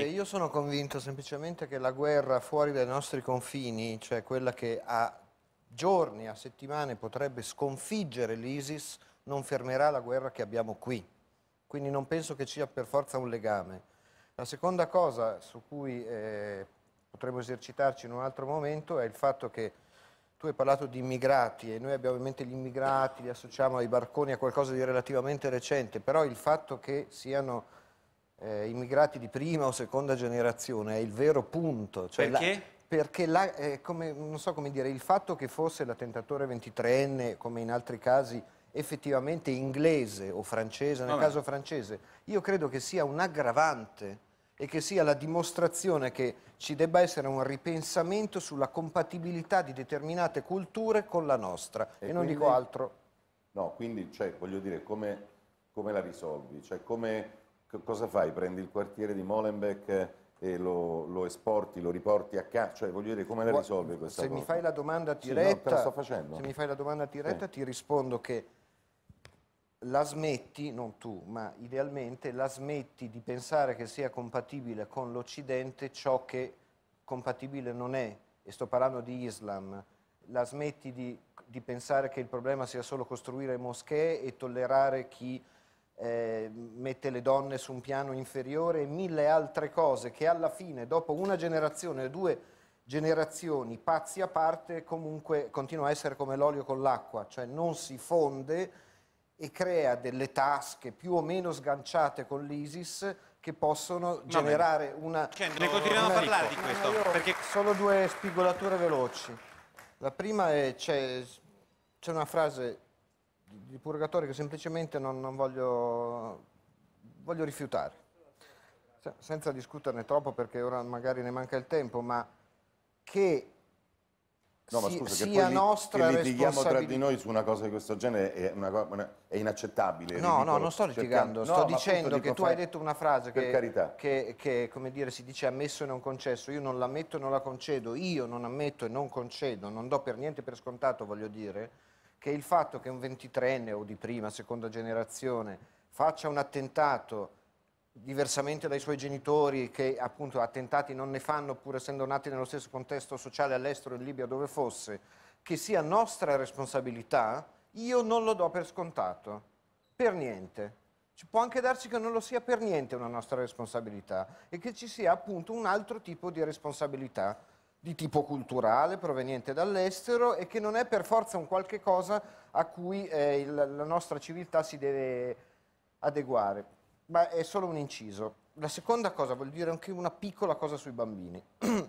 Eh, io sono convinto semplicemente che la guerra fuori dai nostri confini, cioè quella che a giorni, a settimane potrebbe sconfiggere l'ISIS, non fermerà la guerra che abbiamo qui. Quindi non penso che ci sia per forza un legame. La seconda cosa su cui eh, potremmo esercitarci in un altro momento è il fatto che tu hai parlato di immigrati e noi abbiamo ovviamente gli immigrati, li associamo ai barconi, a qualcosa di relativamente recente, però il fatto che siano eh, immigrati di prima o seconda generazione è il vero punto. Cioè perché? La, perché la, eh, come, non so come dire, il fatto che fosse l'attentatore 23enne, come in altri casi, effettivamente inglese o francese, nel Vabbè. caso francese, io credo che sia un aggravante e che sia la dimostrazione che ci debba essere un ripensamento sulla compatibilità di determinate culture con la nostra. E, e non dico altro. No, quindi, cioè, voglio dire, come, come la risolvi? Cioè, come cosa fai? Prendi il quartiere di Molenbeek e lo, lo, esporti, lo riporti a casa? Cioè, voglio dire, come la risolvi questa se cosa? Mi fai la domanda diretta, sì, no, Se mi fai la domanda diretta, sì. ti rispondo che la smetti, non tu, ma idealmente la smetti di pensare che sia compatibile con l'Occidente ciò che compatibile non è, e sto parlando di Islam, la smetti di, di pensare che il problema sia solo costruire moschee e tollerare chi eh, mette le donne su un piano inferiore e mille altre cose che alla fine, dopo una generazione, o due generazioni, pazzi a parte, comunque continua a essere come l'olio con l'acqua, cioè non si fonde e crea delle tasche più o meno sganciate con l'ISIS che possono no, generare beh. una... ne continuiamo a parlare di questo. perché... Solo due spigolature veloci. La prima è, c'è una frase di purgatorio che semplicemente non, non voglio, voglio, rifiutare, senza discuterne troppo perché ora magari ne manca il tempo, ma che no, ma scusa, sia che nostra che litighiamo tra di noi su una cosa di questo genere è, una, è inaccettabile. È no, no, non sto litigando, Cercando... sto no, dicendo che tu fai... hai detto una frase che, che, che, come dire, si dice ammesso e non concesso, io non l'ammetto e non la concedo, io non ammetto e non concedo, non do per niente per scontato, voglio dire, che il fatto che un ventitrenne o di prima, seconda generazione faccia un attentato diversamente dai suoi genitori che appunto attentati non ne fanno pur essendo nati nello stesso contesto sociale all'estero in Libia dove fosse, che sia nostra responsabilità, io non lo do per scontato, per niente. Ci può anche darsi che non lo sia per niente una nostra responsabilità e che ci sia appunto un altro tipo di responsabilità di tipo culturale proveniente dall'estero e che non è per forza un qualche cosa a cui eh, il, la nostra civiltà si deve adeguare, ma è solo un inciso. La seconda cosa, vuol dire anche una piccola cosa sui bambini,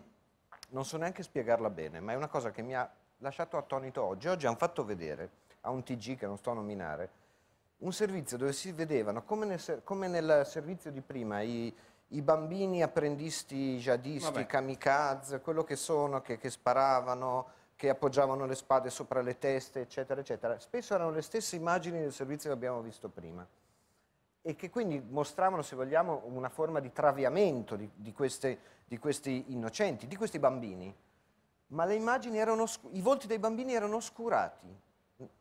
non so neanche spiegarla bene, ma è una cosa che mi ha lasciato attonito oggi. Oggi hanno fatto vedere a un TG che non sto a nominare, un servizio dove si vedevano, come nel, come nel servizio di prima, i, i bambini apprendisti jihadisti, Vabbè. kamikaze, quello che sono, che, che sparavano, che appoggiavano le spade sopra le teste, eccetera, eccetera, spesso erano le stesse immagini del servizio che abbiamo visto prima e che quindi mostravano, se vogliamo, una forma di traviamento di, di, queste, di questi innocenti, di questi bambini. Ma le immagini erano, i volti dei bambini erano oscurati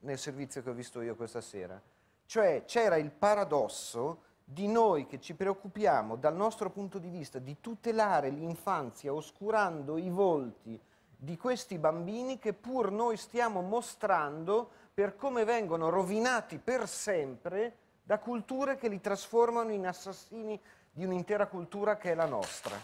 nel servizio che ho visto io questa sera. Cioè c'era il paradosso di noi che ci preoccupiamo dal nostro punto di vista di tutelare l'infanzia oscurando i volti di questi bambini che pur noi stiamo mostrando per come vengono rovinati per sempre da culture che li trasformano in assassini di un'intera cultura che è la nostra.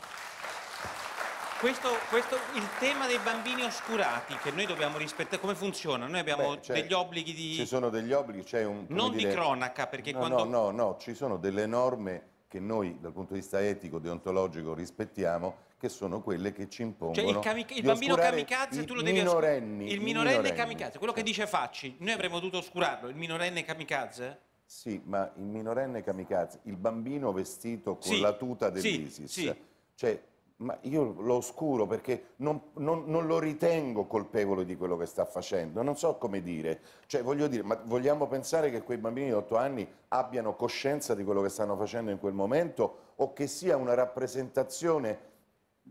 Questo, questo, il tema dei bambini oscurati che noi dobbiamo rispettare, come funziona? Noi abbiamo Beh, cioè, degli obblighi di... Ci sono degli obblighi, c'è un... Non dire, di cronaca, perché no, quando... No, no, no, ci sono delle norme che noi dal punto di vista etico, deontologico rispettiamo, che sono quelle che ci impongono. Cioè il, camic- il bambino kamikaze tu lo devi oscurare. Il minorenne minorenni. kamikaze, quello che cioè. dice Facci, noi avremmo dovuto oscurarlo, il minorenne kamikaze? Sì, ma il minorenne kamikaze, il bambino vestito con sì, la tuta dell'ISIS, sì, sì. cioè ma io lo oscuro perché non, non, non, lo ritengo colpevole di quello che sta facendo, non so come dire, cioè voglio dire, ma vogliamo pensare che quei bambini di 8 anni abbiano coscienza di quello che stanno facendo in quel momento o che sia una rappresentazione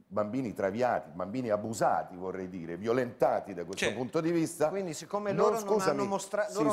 bambini traviati, bambini abusati vorrei dire, violentati da questo C'è. Certo. punto di vista. Quindi siccome loro non, scusami, non hanno mostrato, sì,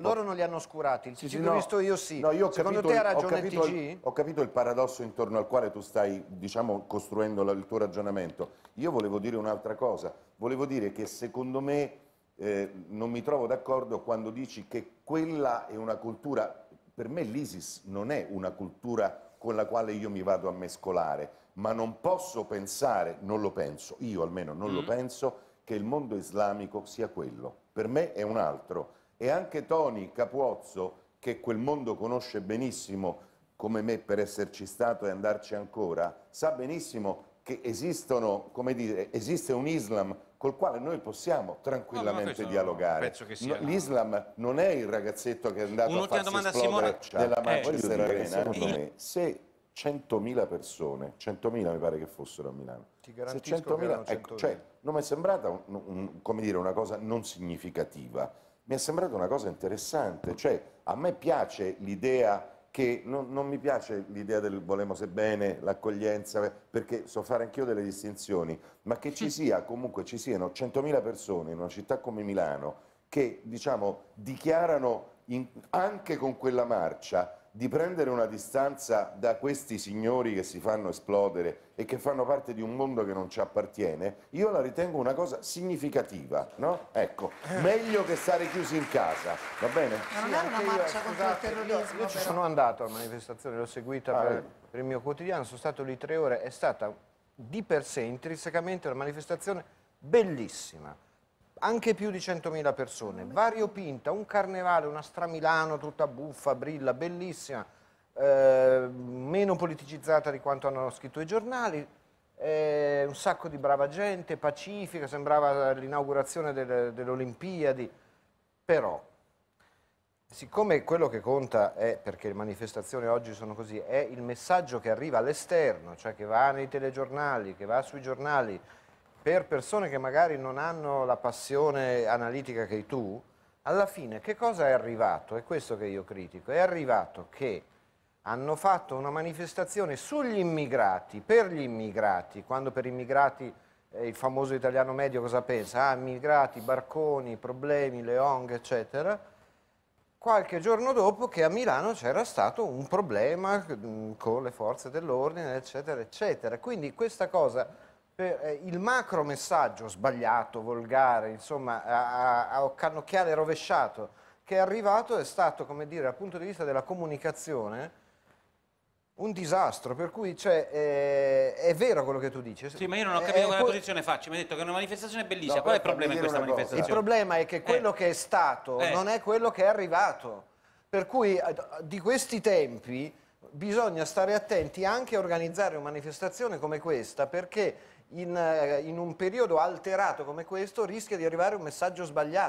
loro, non li hanno oscurati, il sì, sì, no, io sì. No, io Secondo capito, te ha ragione ho capito, il, ho capito il paradosso intorno al quale tu stai diciamo, costruendo la, il tuo ragionamento. Io volevo dire un'altra cosa, volevo dire che secondo me eh, non mi trovo d'accordo quando dici che quella è una cultura, per me l'ISIS non è una cultura con la quale io mi vado a mescolare ma non posso pensare, non lo penso, io almeno non mm. lo penso, che il mondo islamico sia quello. Per me è un altro. E anche Tony Capuozzo, che quel mondo conosce benissimo, come me per esserci stato e andarci ancora, sa benissimo che esistono, come dire, esiste un Islam col quale noi possiamo tranquillamente no, dialogare. No, L'Islam non è il ragazzetto che è andato a farsi esplodere Simona... della eh, marcia eh, Secondo me, se 100.000 persone, 100.000 mi pare che fossero a Milano. Ti garantisco 100.000, ecco, eh, cioè, non mi è sembrata un, un, come dire, una cosa non significativa, mi è sembrata una cosa interessante, cioè a me piace l'idea che non, non, mi piace l'idea del volemose bene, l'accoglienza, perché so fare anch'io delle distinzioni, ma che ci sia comunque ci siano 100.000 persone in una città come Milano che diciamo dichiarano in, anche con quella marcia di prendere una distanza da questi signori che si fanno esplodere e che fanno parte di un mondo che non ci appartiene, io la ritengo una cosa significativa, no? Ecco, eh. meglio che stare chiusi in casa, va bene? Ma non è una marcia contro Scusate, il terrorismo. Io, ci sono andato a manifestazione, l'ho seguita ah, per, per il mio quotidiano, sono stato lì tre ore, è stata di per sé intrinsecamente una manifestazione bellissima anche più di 100.000 persone, variopinta, un carnevale, una stramilano tutta buffa, brilla, bellissima, eh, meno politicizzata di quanto hanno scritto i giornali, eh, un sacco di brava gente, pacifica, sembrava l'inaugurazione delle, delle Olimpiadi, però siccome quello che conta è, perché le manifestazioni oggi sono così, è il messaggio che arriva all'esterno, cioè che va nei telegiornali, che va sui giornali, per persone che magari non hanno la passione analitica che hai tu, alla fine che cosa è arrivato? È questo che io critico. È arrivato che hanno fatto una manifestazione sugli immigrati, per gli immigrati, quando per immigrati eh, il famoso italiano medio cosa pensa? Ah, immigrati, barconi, problemi, le ONG, eccetera qualche giorno dopo che a Milano c'era stato un problema mm, con le forze dell'ordine, eccetera, eccetera. Quindi questa cosa per, eh, il macro messaggio sbagliato, volgare, insomma, a, a, a cannocchiale rovesciato che è arrivato è stato, come dire, dal punto di vista della comunicazione, un disastro, per cui cioè, eh, è vero quello che tu dici. Sì, ma io non ho capito eh, quale posizione faccio, mi hai detto che è una manifestazione bellissima, no, qual è il eh, problema di questa manifestazione? Il problema è che quello eh. che è stato eh. non è quello che è arrivato, per cui eh, di questi tempi bisogna stare attenti anche a organizzare una manifestazione come questa, perché in, eh, in un periodo alterato come questo rischia di arrivare un messaggio sbagliato